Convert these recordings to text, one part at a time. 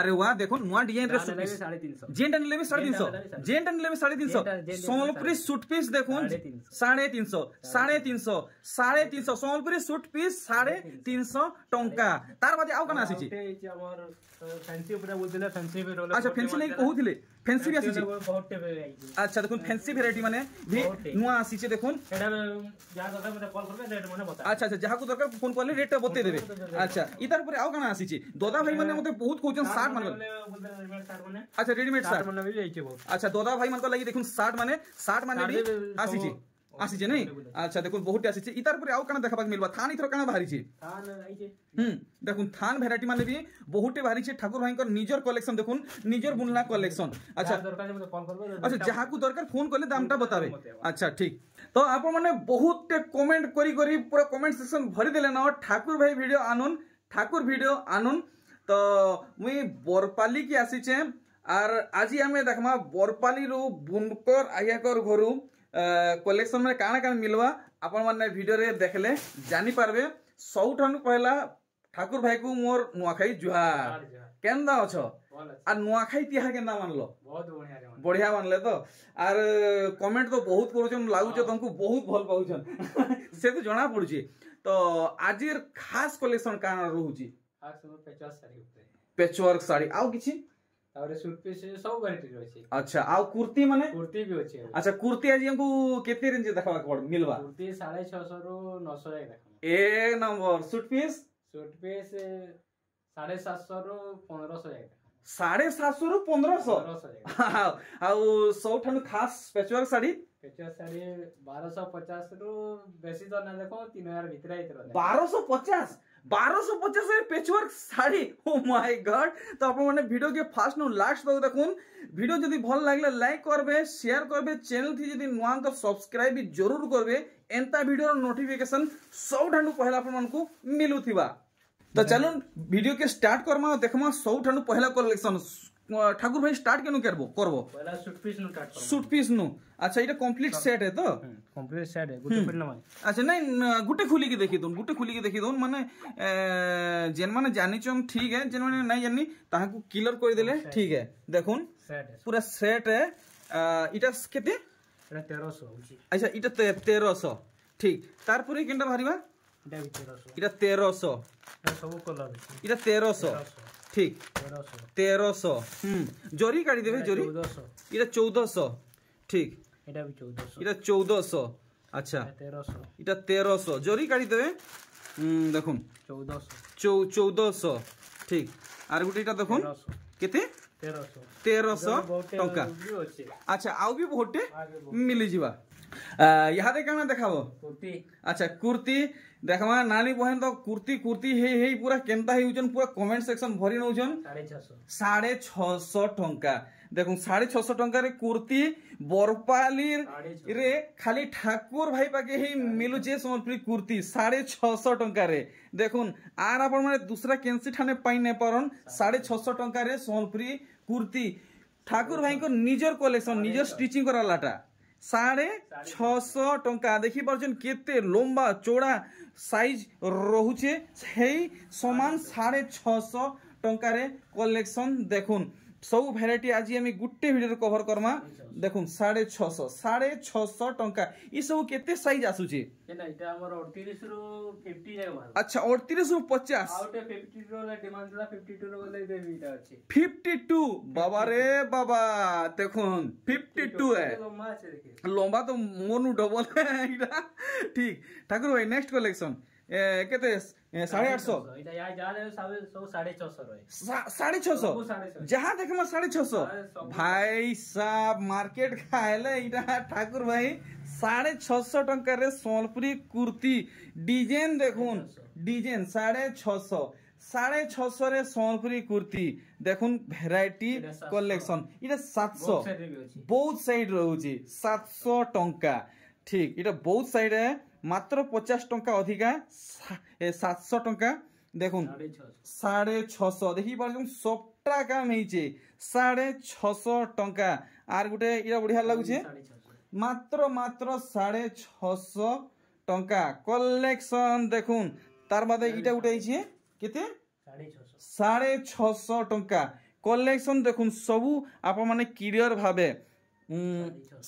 अरे वाह देखो नुआ डिजाइन रे सूट पीस जेंटा नेले साढ़े तीन सौ जेंटा नेले साढ़े तीन सौ संबलपुरी सूट पीस देखो साढ़े तीन सौ साढ़े तीन सौ साढ़े तीन सौ संबलपुरी सूट पीस साढ़े तीन सौ टंका तार बादे आउ कना आसीची फैंसी ऊपर अच्छा फैंसी नहीं कहूथिले फैंसी भी आसीची अच्छा देखो फैंसी हाँ, वैरायटी माने भी नुआ आसीची देखो एटा अच्छा अच्छा जहाको दरकार फोन करले रेट बते देबे अच्छा इतार पर आउ कना आसीची दोदा भाई मैंने हाँ। मते बहुत कहूछन শার্ট মান মানে- মানে। আচ্ছা রেডিমেড মানে শার্ট আচ্ছা দদা ভাই মানক লাগি দেখুন শার্ট মানে শার্ট মানে বি আসিছি আসিছে নাই আচ্ছা দেখুন বহুটি আসিছে ইতার পরে আউ কানা দেখাবাক মিলবা থান ইথর কানা বাহারিছে হুম দেখুন থান ভ্যারাইটি মানে বি বহুটি বাহারিছে ঠাকুর ভাইঙ্কর নিজর কলেকশন দেখুন নিজর বুনলা কলেকশন আচ্ছা আচ্ছা যাহাকু দরকার ফোন করলে দামটা বতাবে আচ্ছা ঠিক তো আপন মানে বহুতে কমেন্ট করি করি পুরো কমেন্ট সেকশন ভরি দিলেন ঠাকুর ভাই ভিডিও আনুন ঠাকুর ভিডিও আনুন তো মুই বরপালি কি আসিছে আর আজি আমি দেখমা বরপালি রু বুনকর আহিয়াকর ঘরু কলেকশন মানে কাଣା কাଣା মিলবা আপন মানে ভিডিওরে দেখলে জানি পারবে সবুঠানু পহলা ঠাকুর ভাই ভাইকু মোর নুয়াখাই জুহার কেন্দা অছ আর নুয়াখাই তিহার কেন্দা মানলো বঢ়িয়া মানলে তো আর কমেন্ট তো বহুত করুছন লাগুছে তোমাকে বহুত ভাল পাউছন সে তো জনা পড়ুছি তো আজির খাস কলেকশন কাଣା রহুছি ପେଚ୍ ୱାର୍କ ଶାଢ଼ୀ ଆଉ କିଛି ତାପରେ ସୁଟ୍ ପିସ୍ ସବୁ ଭେରାଇଟିର ଅଛି ଆଚ୍ଛା ଆଉ କୁର୍ତ୍ତି ମାନେ କୁର୍ତ୍ତି ବି ଅଛି ଆଚ୍ଛା କୁର୍ତ୍ତି ଆଜି ଆମକୁ କେତେ ରେଞ୍ଜ ଦେଖବାକୁ ପଡ ମିଲବା କୁର୍ତ୍ତି 650 ରୁ 900 ଯାଏ ଦେଖା ଏ number suit piece suit piece 750 ରୁ 1500 ଯାଏ ସାଢେ ସାତଶହ ରୁ ପନ୍ଦରଶହ ଆଉ ସବୁଠାରୁ ଖାସ ପେଚୱାର୍କ ଶାଢୀ ବାରଶହ ପଚାଶ ରୁ ବେଶୀ ତ ନା ଦେଖ ତିନି ହଜାର ଭିତରେ ବାରଶହ ପଚାଶ বারোশো পঁচাশের পেচওয়ার্ক শাড়ি ও মাই গড তো আপনার মানে ভিডিওকে ফার্স্ট নু লাস্ট তক দেখুন ভিডিও যদি ভাল লাগলে লাইক করবে শেয়ার করবে চ্যানেল থি যদি নূয়া তো সবসক্রাইব জরুর করবে এনতা ভিডিওর নোটিফিকেশন সবুঠানু পহলা আপনার মিলুথিবা তো হ্যাঁ। চলুন ভিডিও কে স্টার্ট করমা দেখমা সবুঠানু পহলা কলেকশন ठाकुर भाई स्टार्ट केनु करबो करबो पहला सूट पीस नु स्टार्ट करबो सूट पीस नु अच्छा इटा कंप्लीट सेट है तो कंप्लीट हम्म, सेट है गुटे हम्म। पिन नमा अच्छा नहीं गुटे खुली के देखि दोन गुटे खुली के देखि दोन माने जेन माने जानी छम ठीक है जेन माने नहीं जानी ताहा को क्लियर कर देले ठीक है देखुन सेट है पूरा सेट अच्छा, है इटा केते इटा 1300 अच्छा इटा 1300 ठीक तार पूरे केनटा भरीबा इटा 1300 इटा 1300 सब कलर इटा 1300 ঠিক তেরোশো হুম জরি কাটি দেবে জরি এটা চৌদশো ঠিক এটা চৌদশো আচ্ছা এটা তেরোশো জরি কাটি দেবে দেখুন চৌদশো ঠিক আর গোটে এটা দেখুন কেতে তেরোশো টঙ্কা আচ্ছা আউ বি বহুতটে মিলিযা ইহাতে কেমন দেখাবো কুর্তি আচ্ছা কুর্তি দেখা মানে নানি বহেন তো কুর্তি কুর্তি হেই হেই পুরা কেনতা হেউছন পুরা কমেন্ট সেকশন ভরি নউছন 650 650 টাকা দেখুন 650 টাকার কুর্তি বরপালির রে খালি ঠাকুর ভাই পাকে হেই মিলুছে সমর্পি কুর্তি 650 টাকার দেখুন আর আপন মানে দুসরা কেনসি ঠানে পাই না পারন 650 টাকার সমর্পি কুর্তি ঠাকুর ভাইঙ্কর নিজের কলেকশন নিজের স্টিচিং করালাটা ସାଢ଼େ ଛଅଶହ ଟଙ୍କା ଦେଖିପାରୁଛନ୍ତି କେତେ ଲମ୍ବା ଚୋଡ଼ା ସାଇଜ୍ ରହୁଛେ ସେଇ ସମାନ ସାଢ଼େ ଛଅଶହ ଟଙ୍କାରେ କଲେକ୍ସନ୍ ଦେଖୁନ୍ সব ভেরাইটি আজ আমি গোটে ভিডিও কভর করমা দেখুন সাড়ে ছশ সাড়ে ছশ টঙ্কা এসব কেতে সাইজ আসুছে আচ্ছা অড়তিরিশ পচাশ ফিফটি টু বাবা রে বাবা দেখুন ফিফটি টু লম্বা তো মনু ডবল ঠিক ঠাকুর ভাই নেক্সট কলেকশন কেতে সাড়ে আটশো সাড়ে ছশো যাহা দেখবা সাড়ে ছশো ভাই সাহ মার্কেট খাইলে এটা ঠাকুর ভাই সাড়ে ছশো টঙ্কার সম্বলপুরী কুর্তি ডিজাইন দেখুন ডিজাইন সাড়ে ছশো সাড়ে ছশোরে সম্বলপুরী কুর্তি দেখুন ভেরাইটি কলেকশন এটা সাতশো বহুত সাইড রয়েছে সাতশো টঙ্কা ঠিক এটা বহুত সাইড মাত্র পচাশ টঙ্কা অধিকা সাতশো টঙ্কা দেখুন সাড়ে ছশো দেখি পাচ্ছেন সবটা কাম হয়েছে সাড়ে ছশো টঙ্কা আর গোটে এটা বঢ়িয়া লাগুছে মাত্র মাত্র সাড়ে ছশো টঙ্কা কলেকশন দেখুন তার বাদে এটা গোটে হয়েছে কেতে সাড়ে ছশো টঙ্কা কলেকশন দেখুন সবু আপনার ক্লিয়র ভাবে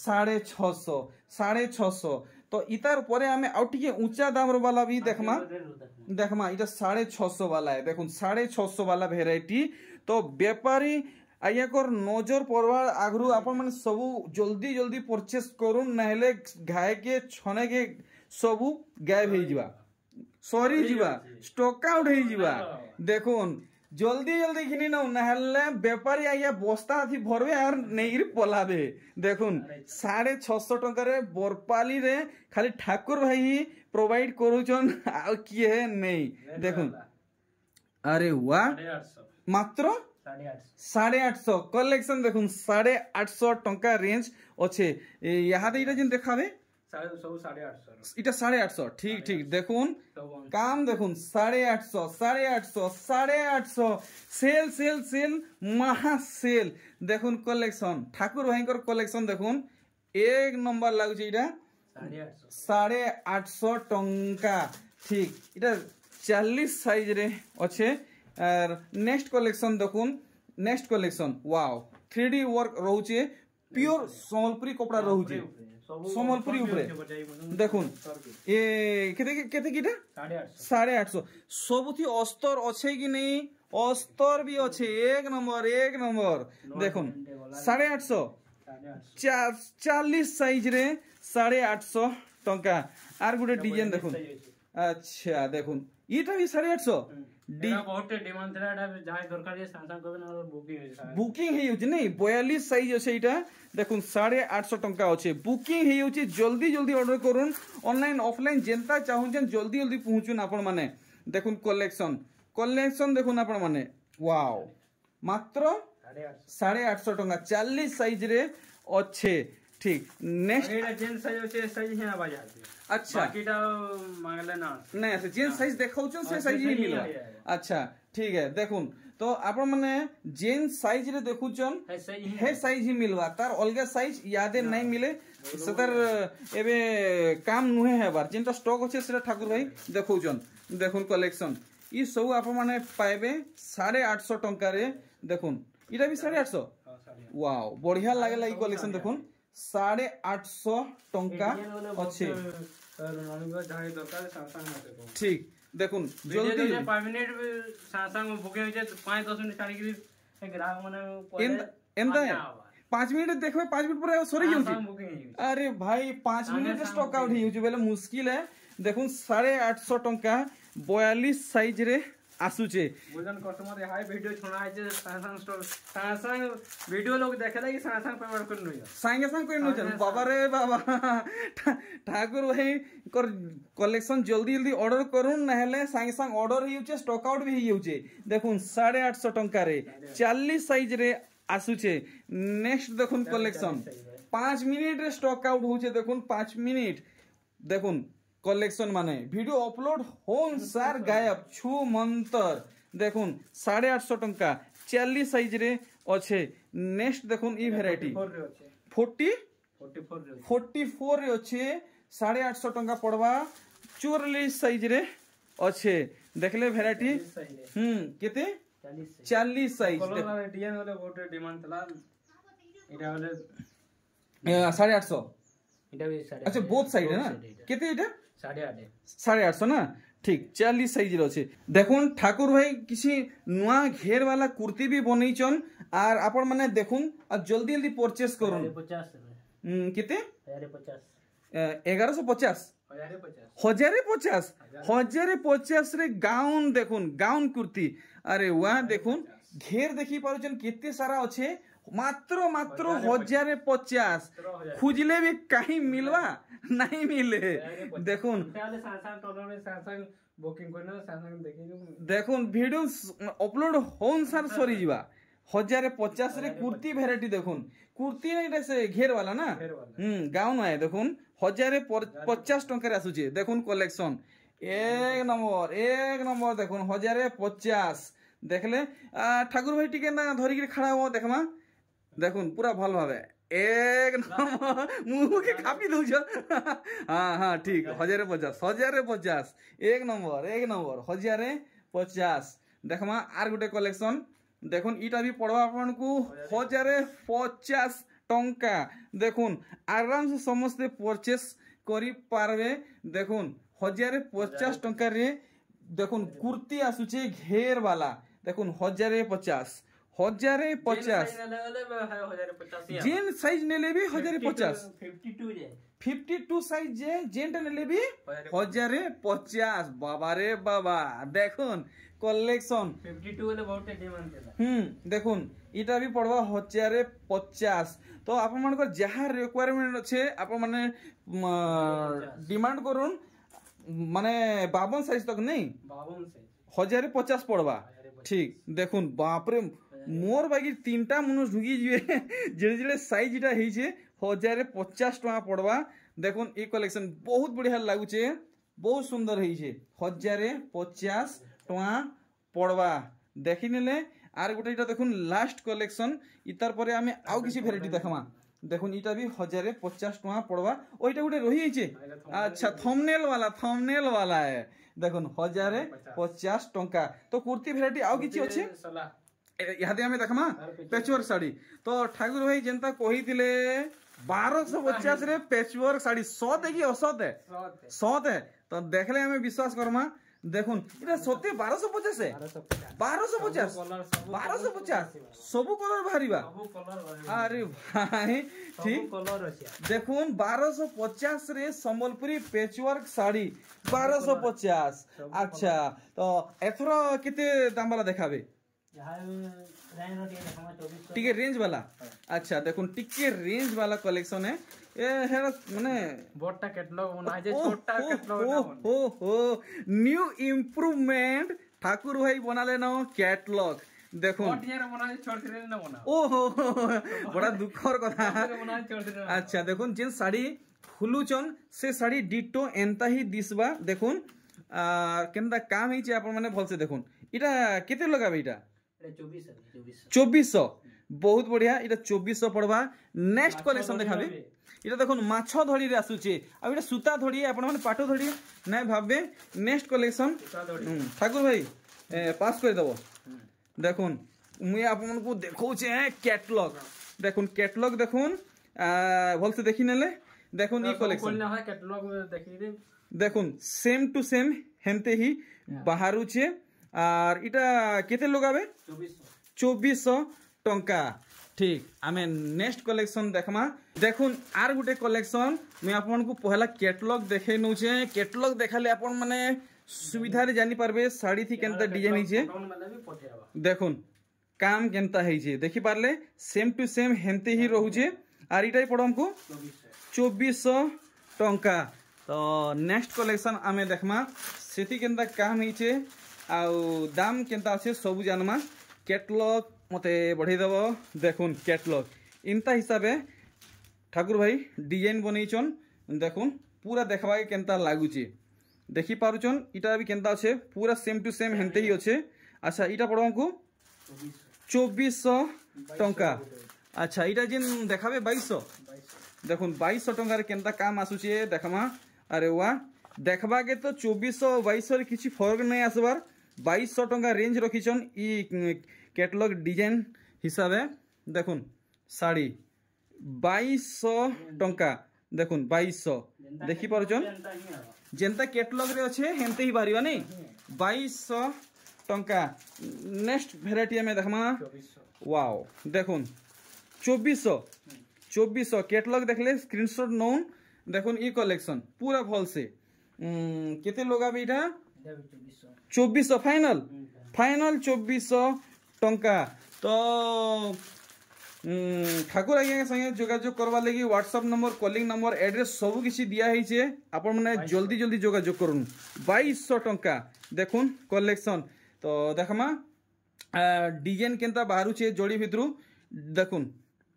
সাড়ে ছশো সাড়ে ছশো तो इतार पर आम दाम वाला भी हाँ, देखमा देखमा इटा साढ़े छः वाला है देख साढ़े छः वाला भेर तो बेपारी आज्ञा नजर पड़वा आगु हाँ। आप सब जल्दी जल्दी परचेस कर घाय सब गायब हो सरी जावा स्टक आउट हो देखुन জলদি জলদি কিনি নাও নাহলে বেপারী আজ্ঞা বস্তা হাতি ভরবে আর নেইকি পলাবে দেখুন সাড়ে ছশো টাকার রে খালি ঠাকুর ভাই প্রোভাইড করুছন আর কিয়ে নেই দেখুন আরে ওয়া মাত্র সাড়ে আটশো কলেকশন দেখুন সাড়ে আটশো টঙ্কা রেঞ্জ অছে ইহাদে এটা যেন দেখাবে এটা সাড়ে আটশো ঠিক ঠিক দেখুন কাম দেখুন সাড়ে আটশো সাড়ে আটশো সাড়ে আটশো সেল সেল সেল মহা সেল দেখুন কালেকশন ঠাকুর ভাইঙ্কর কালেকশন দেখুন এক নম্বর লাগুছে এটা সাড়ে আটশো টঙ্কা ঠিক এটা চাল্লিশ সাইজরে অছে আর নেক্সট কালেকশন দেখুন next collection wow three D work রয়েছে পিওর সম্বলপুরী কপড়া রয়েছে ସମ୍ବଲପୁରୀ ଉପରେ ଦେଖୁନ୍ ଏ କେତେ କେତେ କିଟା ସାଢେ ଆଠଶହ ସବୁଥି ଅସ୍ତର ଅଛେ କି ନେଇ ଅସ୍ତର ବି ଅଛେ ଏକ ନମ୍ବର ଏକ ନମ୍ବର ଦେଖୁନ୍ ସାଢେ ଆଠଶହ ଚାଳିଶ ସାଇଜରେ ସାଢେ ଆଠଶହ ଟଙ୍କା ଆର୍ ଗୋଟେ ଡିଜାଇନ୍ ଦେଖୁନ୍ আচ্ছা দেখুন এটা কি সাড়ে আটশো বুকিং হয়েযাচ্ছে নাই বয়াল্লিশ সাইজ আছে এইটা দেখুন সাড়ে আটশো টঙ্কা অছে বুকিং হয়েযাচ্ছে জলদি জলদি অর্ডর করুন অনলাইন অফলাইন যেটা চাহুছেন জলদি জলদি পৌঁছুন আপন মানে দেখুন কলেকশন কলেকশন দেখুন আপন মানে ওয়াও মাত্র সাড়ে আটশো টঙ্কা চাল্লিশ রে অছে ठीक नेक्स्ट जेन साइज ଅଛି ସାଇଜ ହିଁ ଆବାଜ ଆସେ ଆଚ୍ଛା ବାକିଟା ମାଗଲେ ନା ନାଇଁ ଆସେ ଯେନ୍ ସାଇଜ ଦେଖାଉଛ ସେ ସାଇଜ ହିଁ ମିଳିବ ଆଚ୍ଛା ঠিক ହେ ଦେଖୁନ୍ ତ ଆପଣ ମାନେ ଯେନ୍ ସାଇଜ ରେ ଦେଖୁଛନ୍ ହେ ସାଇଜ ହିଁ ମିଲବା ତାର ଅଲଗା ସାଇଜ ୟାଦେ ନାଇଁ ମିଲେ ସେତାର ଏବେ କାମ ନୁହେଁ ହେବାର ଯେନ୍ଟା ଷ୍ଟକ୍ ଅଛି ସେଟା ଠାକୁର ଭାଇ ଦେଖଉଛନ୍ ଦେଖୁନ୍ କଲେକ୍ସନ ଇ ସବୁ ଆପଣ ମାନେ ପାଇବେ ସାଢେ ଆଠଶହ ଟଙ୍କାରେ ଦେଖୁନ୍ ଇଟା ବି ସାଢେ ଆଠଶହ ୱାଓ ବଢିଆ ଲାଗିଲା ଇ କଲେକ୍ସନ ଦେଖୁନ୍ ସାଢ଼େ ଆଠଶହ ଟଙ୍କା ଅଛି ଠିକ ଦେଖୁନ ଜଲ୍ଦି ଏନ୍ତା ପାଞ୍ଚ ମିନିଟ ଦେଖିବେ ପାଞ୍ଚ ମିନିଟ ପରେ ସରି ଯାଉଛି ଆରେ ଭାଇ ପାଞ୍ଚ ମିନିଟ ଷ୍ଟକ୍ ଆଉଟ୍ ହେଇଯାଉଛି ବୋଲେ ମୁସ୍କିଲ ହେ ଦେଖୁନ ସାଢ଼େ ଆଠଶହ ଟଙ୍କା ବୟାଲିଶ ସାଇଜରେ আসুছে বুঝলেন কাস্টমার হাই ভিডিও ছনা আছে স্যামসাং স্টোর স্যামসাং ভিডিও লোক দেখে লাগি স্যামসাং পেমেন্ট করে নই সাঙ্গে সাঙ্গ করে নই বাবা রে বাবা ঠাকুর ভাই কর কলেকশন জলদি জলদি অর্ডার করুন না হলে সাঙ্গে সাঙ্গ অর্ডার হইউছে স্টক আউট বি হইউছে দেখুন 850 টাকা রে 40 সাইজ রে আসুছে নেক্সট দেখুন কলেকশন 5 মিনিট রে স্টক আউট হউছে দেখুন 5 মিনিট দেখুন কলেকশন মানে ভিডিও অপলোড হোন সার গায়ব ছু মন্তর দেখুন সাড়ে আটশো টঙ্কা চালি সাইজরে অছে নেক্সট দেখুন ই ভেরাইটি ফোর্টি ফোর্টি ফোর অছে সাড়ে আটশো টঙ্কা পড়বা চুয়াল্লিশ সাইজরে অছে দেখলে ভেরাইটি হুম কেতে চালিশ সাইজ ডিজাইন হলে বহুত ডিমান্ড থলা এটা হলে সাড়ে আটশো আচ্ছা বোথ সাইড না কেতে এটা ସାଢ଼େ ଆଠଶହ ନା ଠିକ୍ ଚାଲିଶ ସାଇଜ୍ର ଅଛେ ଦେଖୁନ୍ ଠାକୁର ଭାଇ କିଛି ନୂଆ ଘେରବାଲା କୁର୍ତ୍ତି ବି ବନେଇଛନ୍ ଆର୍ ଆପଣମାନେ ଦେଖୁନ୍ ଆଉ ଜଲ୍ଦି ଜଲ୍ଦି ପରଚେସ୍ କରୁନ୍ କେତେ ଏଗାରଶହ ପଚାଶ ହଜାରେ ପଚାଶ ହଜାରେ ପଚାଶରେ ଗାଉନ୍ ଦେଖୁନ୍ ଗାଉନ୍ କୁର୍ତ୍ତି ଆରେ ୱା ଦେଖୁନ୍ ଘେର ଦେଖି ପାରୁଛନ୍ କେତେ ସାରା ଅଛେ মাত্র মাত্র হজারে পচাশ খুঁজলে বি কাহি মিলবা নাই মিলে দেখুন দেখুন ভিডিও অপলোড হন সার সরি যা হজারে পচাশ রে কুর্তি ভ্যারাইটি দেখুন কুর্তি এটা সে ঘেরওয়ালা না হুম গাউন আয় দেখুন হজারে পচাশ টঙ্কার আসুছে দেখুন কলেকশন এক নম্বর এক নম্বর দেখুন হজারে পচাশ দেখলে ঠাকুর ভাই টিকে না ধরিকি খাড়া হব দেখমা দেখুন পুরা ভালোভাবে এক নম্বর মুখে খাপি দৌছ হ্যাঁ হ্যাঁ ঠিক হাজারে পচাশ হাজারে পচাশ এক নম্বর এক নম্বর হাজারে পচাশ দেখমা আর গোটে কলেকশন দেখুন ইটা বি পড়ব আপনার হাজারে পচাশ টঙ্কা দেখুন আরামসে সমস্তে পরচেস করি পারবে দেখুন হজারে পচাশ টঙ্কারে দেখুন কুর্তি আসুছে বালা দেখুন হাজারে পচাশ ହଜାରେ ପଚାଶ ଯେନ୍ ସାଇଜ ନେଲେ ବି ହଜାରେ ପଚାଶ ଫିଫ୍ଟି ଟୁ ସାଇଜ ଯେ ଯେନ୍ଟା ନେଲେ ବି ହଜାରେ ପଚାଶ ବାବାରେ ବାବା ଦେଖୁନ୍ କଲେକ୍ସନ ହୁଁ ଦେଖୁନ୍ ଇଟା ବି ପଡ଼ବା ହଜାରେ ପଚାଶ ତ ଆପଣମାନଙ୍କର ଯାହା ରିକ୍ୱାରମେଣ୍ଟ ଅଛେ ଆପଣମାନେ ଡିମାଣ୍ଡ କରୁନ୍ ମାନେ ବାବନ ସାଇଜ ତକ ନାଇଁ ହଜାରେ ପଚାଶ ପଡ଼ବା ଠିକ ଦେଖୁନ୍ ବାପରେ ମୋର ବାକି ତିନିଟା ମନୁଷ ଢୁକିଯିବେ ଯେଡ଼େ ଯେଡ଼େ ସାଇଜ୍ଟା ହେଇଛେ ହଜାରେ ପଚାଶ ଟଙ୍କା ପଡ଼ବା ଦେଖୁନ୍ ଇ କଲେକ୍ସନ୍ ବହୁତ ବଢ଼ିଆ ଲାଗୁଛେ ବହୁତ ସୁନ୍ଦର ହେଇଛେ ହଜାରେ ପଚାଶ ଟଙ୍କା ପଡ଼ବା ଦେଖିନେଲେ ଆର୍ ଗୋଟେ ଇଟା ଦେଖୁନ୍ ଲାଷ୍ଟ କଲେକ୍ସନ୍ ଇତାର୍ ପରେ ଆମେ ଆଉ କିଛି ଭେରାଇଟି ଦେଖ୍ମା দেখুন এটা বি হাজারে পচাশ টাকা পড়বা ওইটা গোটে রহিছে আচ্ছা থমনেল বালা থমনেল বালা দেখুন হাজারে পচাশ টঙ্কা তো কুর্তি ভেরাইটি আউ কিছু আছে ইহাদি আমি দেখমা পেচুয়ার শাড়ি তো ঠাকুর ভাই যেটা কহিলে বারোশো পচাশ রে পেচুয়ার শাড়ি সতে কি অসতে সতে তো দেখলে আমি বিশ্বাস করমা দেখুন এটা সত্যি বারোশো পচাশ বারোশো পচাশ বারোশো পচাশ সবু কলর বাহারিবা আরে ভাই ঠিক দেখুন বারোশো পচাশ রে সম্বলপুরী পেচুয়ার শাড়ি বারোশো পচাশ আচ্ছা তো এথর কেতে দাম বালা দেখাবে টিके रेंज वाला अच्छा देखो टिके रेंज वाला कलेक्शन है ए हेरा माने बड़टा कैटलॉग बना जे छोटा कैटलॉग ना हो हो न्यू इंप्रूवमेंट ठाकुर भाई बनाले ना कैटलॉग দেখুন মানে ওহো বড় দুঃখর কথা আচ্ছা দেখুন যে শাড়ি ফুলুচন সে শাড়ি ডিটো এন্তা হি দিসবা দেখুন আর কেনটা কাম হয়েছে আপনার মানে ভালসে দেখুন এটা কেতে লাগাবে এটা চব্বিশ বহুত বঢ়িয়া এটা চব্বিশ পড়বা নেক্সট কলেকশন দেখাবে এটা দেখুন মাছ ধড়ি আসুছে আর এটা সূতা ধড়ি আপনার মানে পাট ধড়ি না ভাববে নেক্সট কলেকশন ঠাকুর ভাই পাস করে দেব দেখুন মুই আপনার দেখছে ক্যাটলগ দেখুন ক্যাটলগ দেখুন ভালসে দেখি নেলে দেখুন ই কলেকশন দেখুন সেম টু সেম হেমতে হি হ্যাঁ। বাহারুছে আর এটা কেতে লোকাবে চব্বিশশো টঙ্কা ঠিক আমি নেক্সট কলেকশন দেখমা দেখুন আর গোটে কলেকশন মু আপনার পহলা ক্যাটলগ দেখে নেছে ক্যাটলগ দেখালে আপন মানে সুবিধার জানি পারবে শাড়ি থেকে কেনতা ডিজাইন হয়েছে দেখুন কাম কেনতা হয়েছে দেখি পারলে সেম টু সেম হেমতে হি রহুছে আর এটাই পড়ো আমি চব্বিশশো টঙ্কা তো নেক্সট কলেকশন আমি দেখমা সেটি কেনতা কাম হয়েছে ଆଉ ଦାମ୍ କେନ୍ତା ଅଛେ ସବୁ ଜାନ୍ମା କ୍ୟାଟଲଗ୍ ମୋତେ ବଢ଼େଇଦେବ ଦେଖୁନ୍ କ୍ୟାଟଲଗ୍ ଏନ୍ତା ହିସାବେ ଠାକୁର ଭାଇ ଡିଜାଇନ୍ ବନେଇଛନ୍ ଦେଖୁନ୍ ପୁରା ଦେଖ୍ବାକେ କେନ୍ତା ଲାଗୁଛେ ଦେଖିପାରୁଛନ୍ ଇଟା ବି କେନ୍ତା ଅଛେ ପୁରା ସେମ୍ ଟୁ ସେମ୍ ହେନ୍ତି ହିଁ ଅଛେ ଆଚ୍ଛା ଇଟା ପଡ଼୍ବାଙ୍କୁ ଚବିଶଶହ ଟଙ୍କା ଆଚ୍ଛା এটা ଯେନ୍ ଦେଖାବେ ବାଇଶଶହ ଦେଖୁନ୍ ବାଇଶଶହ ଟଙ୍କାରେ କେନ୍ତା কাম ଆସୁଛେ দেখামা ଆରେ ୱା দেখবাকে ତ চব্বিশশো বাইশশোর କିଛି ফরক ନାଇଁ আসবার বাইশশো টঙ্কা রেঞ্জ রখিছন ই ক্যাটলগ ডিজাইন হিসাবে দেখুন শাড়ি বাইশশো টঙ্কা দেখুন বাইশশো দেখিপারুছন যেটা ক্যাটলগ্রে অছে হেমতে হি বাহার নাই বাইশশো টঙ্কা নেক্সট ভেরাইটি আমি দেখমা ওয়াও দেখুন চব্বিশশো চব্বিশশো ক্যাটলগ দেখলে স্ক্রিনশট নৌন দেখুন ই কলেকশন পুরা ভলসে কেতে লগাবে এটা चौबीस फाइनाल फाइनाल चौबीस टा तो हम्म, ठाकुर आज्ञा सागे जोगाजोग करवार लगी WhatsApp number calling number address सब किसी दिखाई आपण जल्दी जल्दी जोगाजोग कर बैश टा देखुन कलेक्शन तो देखमा डिजाइन के बाहरुचे जोड़ी भितर देखुन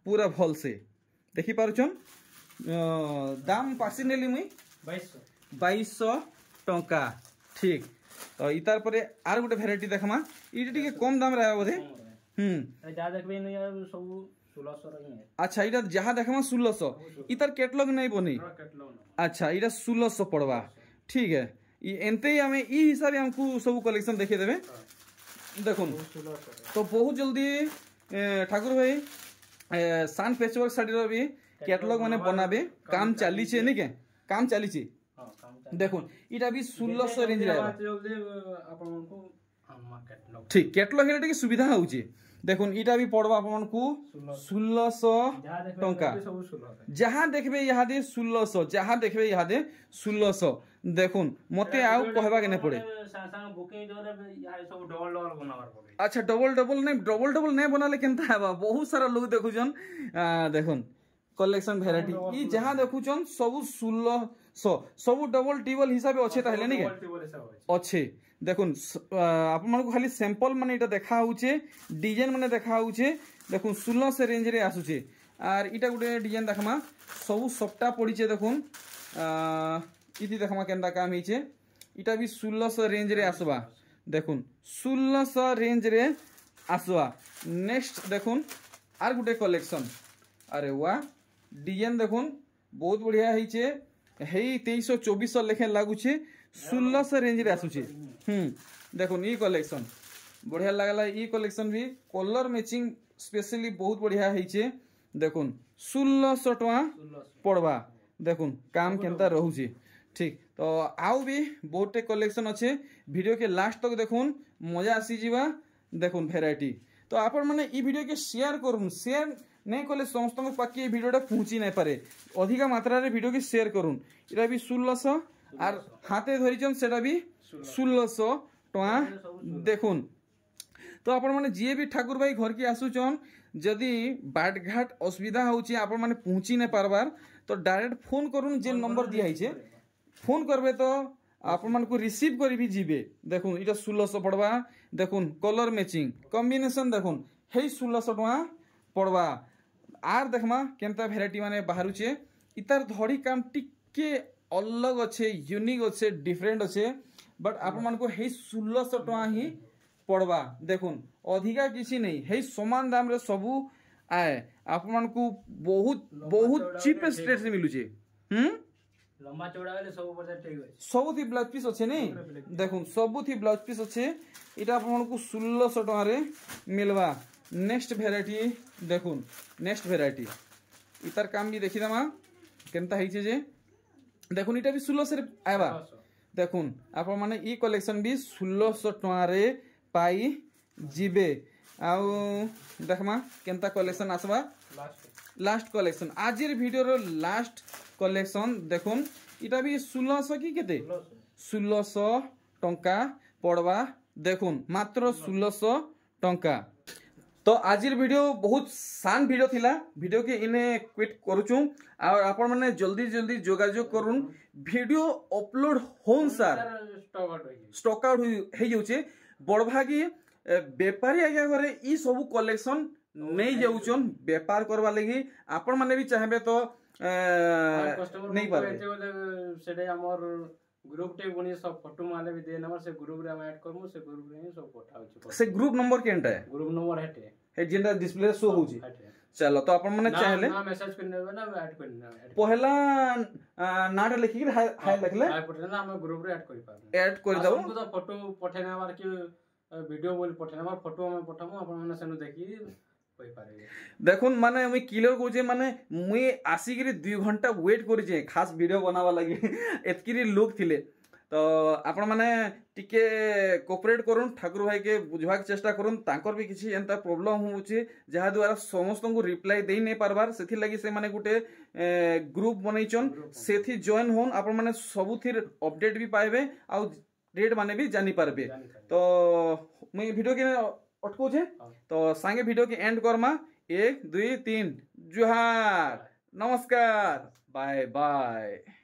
पूरा भल से देखी पारुछन दाम पर्सनाली मुई बैश टा ঠিক তো ই তারপরে আর গোটে ভ্যারাইটি দেখমা ইটা টিকে কম দাম রে বোধে হুম যা দেখবে সব আচ্ছা এটা যাহা দেখমা 1600 ই তার ক্যাটালগ নাই বনি আচ্ছা এটা 1600 পড়বা ঠিক আছে ই এনতেই আমি ই হিসাবে আমকু সব কালেকশন দেখিয়ে দেবে দেখুন তো বহুত জলদি ঠাকুর ভাই सान फेस्टिवल साड़ी भी कैटलॉग मैंने बनाबे काम चली काम चली দেখুন এটা ବି ଷୋହଳଶହ ରେଞ୍ଜ ଆପଣଙ୍କୁ ঠিক ক্যাটালগ এটা কি সুবিধা হচ্ছে দেখুন এটা বি পড়বা আপনাদের 1600 টাকা যাহা দেখবে ইহাদে 1600 যাহা দেখবে ইহাদে 1600 দেখুন মতে আউ কইবা কেনে পড়ে আচ্ছা ডবল ডবল নাই ডবল ডবল নাই বনালে কেনতা হবা বহু সারা লোক দেখুছন দেখুন কালেকশন ভেরাইটি ই যাহা দেখুছন সব ষোলশ সো সবু ডবল টেবল হিসাবে অছে তাহলে নাকি অছে দেখুন আপনার খালি স্যাম্পল মানে এটা দেখা হচ্ছে ডিজাইন মানে দেখা হচ্ছে দেখুন ষোলশে রেঞ্জরে আসুছে আর এটা গোটে ডিজাইন দেখমা সবু সবটা পড়িছে দেখুন ইতি দেখমা কেনটা কাম হয়েছে এটা বি ষোলশো রেঞ্জরে আসবা দেখুন ষোলশো রেঞ্জরে আসবা নেক্সট দেখুন আর গোটে কলেকশন আরে ওয়া ডিজাইন দেখুন বহুত বঢ়িয়া হয়েছে ହେଇ ତେଇଶହ ଚବିଶହ ଲେଖେଁ ଲାଗୁଛେ ଷୋହଳଶହ ରେଞ୍ଜରେ ଆସୁଛେ ହୁଁ ଦେଖୁନ୍ ଇ କଲେକ୍ସନ୍ ବଢ଼ିଆ ଲାଗ୍ଲା ଇ କଲେକ୍ସନ୍ ବି କଲର୍ ମ୍ୟାଚିଂ ସ୍ପେସିଆଲି ବହୁତ ବଢ଼ିଆ ହେଇଛେ ଦେଖୁନ୍ ଷୋହଳଶହ ଟଙ୍କା ପଡ଼୍ବା ଦେଖୁନ୍ କାମ୍ କେନ୍ତା ରହୁଛେ ঠিক তো আউ বি বহুতটে কলেকশন অছে ভিডিওকে লাস্ট তক দেখুন মজা আসি যা দেখুন ভেরাইটি তো আপন মানে এই ভিডিওকে শেয়ার করুন শেয়ার ନାଇଁ କଲେ ସମସ୍ତଙ୍କ ପାଖି ଏ ଭିଡ଼ିଓଟା ପହଞ୍ଚି ନାଇଁ ପାରେ ଅଧିକା ମାତ୍ରାରେ ଭିଡ଼ିଓକେ ସେୟାର କରୁନ୍ ଏଇଟା ବି ଷୋହଳଶହ ଆର୍ ହାତେ ଧରିଛନ୍ ସେଟା ବି ଷୋହଳଶହ ଟଙ୍କା ଦେଖୁନ୍ ତ ଆପଣମାନେ ଯିଏ ବି ଠାକୁର ଭାଇ ଘରକେ ଆସୁଛନ୍ ଯଦି ବାଟଘାଟ ଅସୁବିଧା ହେଉଛି ଆପଣମାନେ ପହଞ୍ଚି ନାଇଁ ପାର୍ବାର୍ ତ ଡାଇରେକ୍ଟ ଫୋନ୍ କରୁନ୍ ଯେନ୍ ନମ୍ବର ଦିଆହେଇଛେ ଫୋନ୍ କରବେ ତ ଆପଣମାନଙ୍କୁ ରିସିଭ୍ କରି ବି ଯିବେ ଦେଖୁନ୍ ଇଟା ଷୋହଳଶହ ପଡ଼୍ବା ଦେଖୁନ୍ କଲର୍ ମ୍ୟାଚିଂ କମ୍ବିନେସନ୍ ଦେଖୁନ୍ ହେଇ ଷୋହଳଶହ ଟଙ୍କା ପଡ଼୍ବା ଆର୍ ଦେଖ୍ମା କେନ୍ତା ଭେରାଇଟିମାନେ ବାହାରୁଛେ ଇତାର୍ ଧଡ଼ି କାମ୍ ଟିକେ ଅଲଗ ଅଛେ ୟୁନିକ୍ ଅଛେ ଡିଫରେଣ୍ଟ ଅଛେ ବଟ୍ ଆପଣମାନଙ୍କୁ ହେଇ ଷୋହଳଶହ ଟଙ୍କା ହିଁ ପଡ଼୍ବା ଦେଖୁନ୍ ଅଧିକା କିଛି ନେଇ ହେଇ ସମାନ ଦାମ୍ରେ ସବୁ ଆଏ ଆପଣମାନଙ୍କୁ ବହୁତ ବହୁତ ଚିପେଷ୍ଟ ରେଟ୍ରେ ମିଲୁଛେ ହୁଁ ସବୁଥି ବ୍ଲାଉଜ ପିସ୍ ଅଛେ ନି ଦେଖୁନ୍ ସବୁଥି ବ୍ଲାଉଜ ପିସ୍ ଅଛେ ଇଟା ଆପଣମାନଙ୍କୁ ଷୋହଳଶହ ଟଙ୍କାରେ ମିଲ୍ବା নেক্সট ভেরাইটি দেখুন নেক্সট ভেরাইটি ইতার কাম বি দেখি দেমা কেনতা হয়েছে যে দেখুন এটা বি ষোলশোরে আইবা দেখুন আপন মানে ই কলেকশন বি ষোলশো টঙ্কারে পাই যাবে আউ দেখমা কেনতা কলেকশন আসবা লাস্ট কলেকশন আজির ভিডিওর লাস্ট কলেকশন দেখুন এটা বি ষোলশো কি কেতে ষোলশো টঙ্কা পড়বা দেখুন মাত্র ষোলশো টঙ্কা তো আজির ভিডিও বহুত সান ভিডিও লা ভিডিওকে ইনে কুইট করুছু আর আপন মানে জলদি জলদি যোগাযোগ করুন ভিডিও অপলোড হন স্যার স্টক আউট হয়ে যাচ্ছে বড়ভাগি বেপারী আজ্ঞা ঘরে ই সবু কলেকশন নেই যাচ্ছন বেপার করবার লাগি আপন মানে বি চাহবে তো নেই পারবে সেটাই আমার ग्रुप टे गुणी सब फोटो माले भी दे नंबर से ग्रुप रे ऐड करमु से ग्रुप रे सब फोटो होछि से ग्रुप नंबर केनटा है ग्रुप नंबर हेटे हे जेनटा डिस्प्ले शो होछि चलो तो अपन माने चाहले ना मैसेज करने ना ऐड करने पहला नाटा लिखि के हाई हाँ, लिखले हाई पठे ना हम ग्रुप रे ऐड करि पाबे ऐड करि दउ तो फोटो पठेना बार के वीडियो बोल पठेना बार फोटो हम पठामु अपन माने सेनु देखि দেখুন মানে আমি কিলোর কହୁଛି ମାନେ ମୁଇଁ ଆସିକିରି ଦୁଇ ଘଣ୍ଟା ୱେଟ୍ କରିଛେ ଖାସ୍ ଭିଡ଼ିଓ ବନାବା ଲାଗି ଏତକିରି ଲୋକ୍ ଥିଲେ ତ ଆପଣମାନେ ଟିକେ କୋପରେଟ୍ କରୁନ୍ ଠାକୁର ଭାଇକେ ବୁଝବାକେ ଚେଷ୍ଟା କରୁନ୍ ତାଙ୍କର ବି କିଛି ଏନ୍ତା ପ୍ରୋବ୍ଲେମ୍ ହେଉଛି ଯାହାଦ୍ୱାରା ସମସ୍ତଙ୍କୁ ରିପ୍ଲାଏ ଦେଇ ନେଇ ପାରବାର୍ ସେଥିଲାଗି ସେମାନେ ଗୋଟେ ଗ୍ରୁପ୍ ବନେଇଛନ୍ ସେଥି ଜଏନ୍ ହଉନ୍ ଆପଣମାନେ ସବୁଥିର ଅପଡେଟ୍ ବି ପାଇବେ ଆଉ ରେଟ୍ ମାନେ ବି ଜାଣିପାରିବେ ତ ମୁଇଁ ଭିଡ଼ିଓ କେନେ अटको हाँ। तो सागे भिडियो के एंड करमा एक दुई तीन जुहार नमस्कार बाय बाय